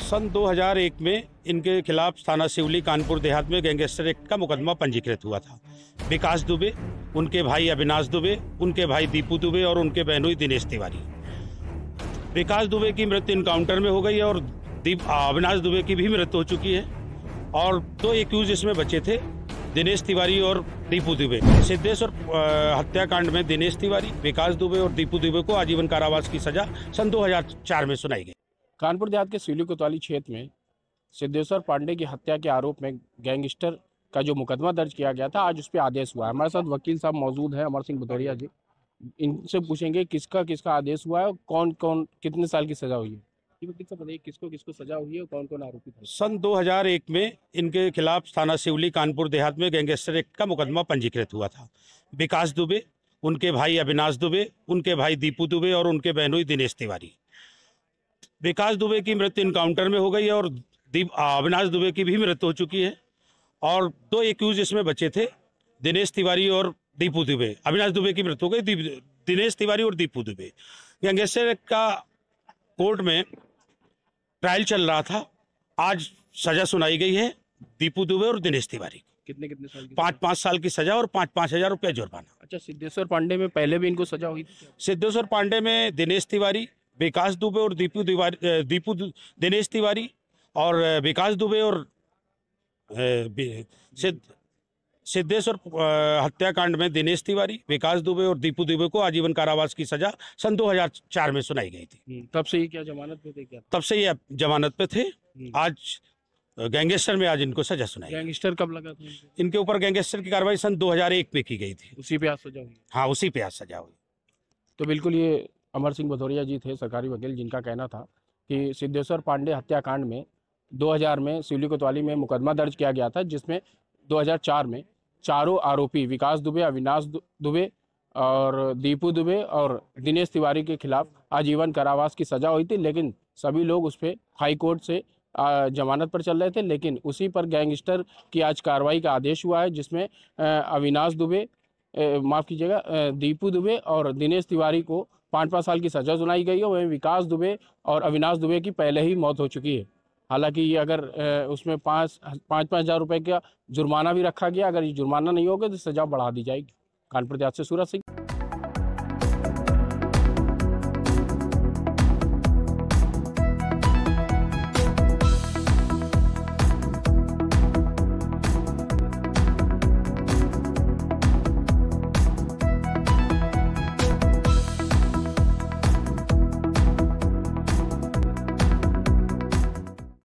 सन 2001 में इनके खिलाफ थाना सिवली कानपुर देहात में गैंगस्टर एक्ट का मुकदमा पंजीकृत हुआ था विकास दुबे उनके भाई अविनाश दुबे उनके भाई दीपू दुबे और उनके बहनोई दिनेश तिवारी विकास दुबे की मृत्यु इनकाउंटर में हो गई है और दीप अविनाश दुबे की भी मृत्यु हो चुकी है और दो एक्यूज इसमें बचे थे दिनेश तिवारी और दीपू दुबे सिद्धेश्वर हत्याकांड में दिनेश तिवारी विकास दुबे और दीपू दुबे को आजीवन कारावास की सजा सन 2004 में सुनाई गई कानपुर देहात के सिली कोतवाली क्षेत्र में सिद्धेश्वर पांडे की हत्या के आरोप में गैंगस्टर का जो मुकदमा दर्ज किया गया था आज उस पर आदेश हुआ है हमारे साथ वकील साहब मौजूद हैं अमर सिंह भदौरिया जी इनसे पूछेंगे किसका किसका आदेश हुआ है और कौन कौन कितने साल की सजा हुई है किसको किसको सजा हुई है और कौन कौन आरोपी था सन 2001 में इनके खिलाफ थाना सिवली कानपुर देहात में गैंगस्टर एक्ट का मुकदमा पंजीकृत हुआ था विकास दुबे उनके भाई अविनाश दुबे उनके भाई दीपू दुबे और उनके बहनोई दिनेश तिवारी विकास दुबे की मृत्यु इनकाउंटर में हो गई है और दीप अविनाश दुबे की भी मृत्यु हो चुकी है और दो एक्यूज इसमें बचे थे दिनेश तिवारी और दीपू दुबे अविनाश दुबे की मृत्यु हो गई दिनेश तिवारी और दीपू दुबे गंगेश्वर का कोर्ट में ट्रायल चल रहा था आज सजा सुनाई गई है दीपू दुबे और दिनेश तिवारी को कितने कितने साल की पाँच पाँच साल की सजा और पाँच पाँच हजार रुपया जुर्माना अच्छा सिद्धेश्वर पांडे में पहले भी इनको सजा हुई थी सिद्धेश्वर पांडे में दिनेश तिवारी विकास दुबे और दीपू तिवारी दीपू दिनेश तिवारी और विकास दुबे और सिद्ध सिद्धेश्वर हत्याकांड में दिनेश तिवारी विकास दुबे और दीपू दुबे को आजीवन कारावास की सजा सन 2004 में सुनाई गई थी हम्म, तब से ये क्या जमानत पे थे क्या तब से ये जमानत पे थे हम्म। आज गैंगस्टर में आज इनको सजा सुनाई गैंगस्टर कब लगा था इनके ऊपर गैंगस्टर की कार्रवाई सन 2001 में की गई थी उसी पे आज सजा हुई हाँ उसी पे आज सजा हुई तो बिल्कुल ये अमर सिंह भदौरिया जी थे सरकारी वकील जिनका कहना था कि सिद्धेश्वर पांडे हत्याकांड में 2000 में सिवली कोतवाली में मुकदमा दर्ज किया गया था जिसमें 2004 में चारों आरोपी विकास दुबे अविनाश दुबे और दीपू दुबे और दिनेश तिवारी के खिलाफ आजीवन कारावास की सजा हुई थी लेकिन सभी लोग उस पर हाईकोर्ट से जमानत पर चल रहे थे लेकिन उसी पर गैंगस्टर की आज कार्रवाई का आदेश हुआ है जिसमें अविनाश दुबे माफ़ कीजिएगा दीपू दुबे और दिनेश तिवारी को पाँच पाँच साल की सजा सुनाई गई है वहीं विकास दुबे और अविनाश दुबे की पहले ही मौत हो चुकी है हालांकि ये अगर उसमें पाँच पाँच पाँच हज़ार रुपये का जुर्माना भी रखा गया अगर ये जुर्माना नहीं होगा तो सज़ा बढ़ा दी जाएगी कानपुर देहात से सूरत सिंह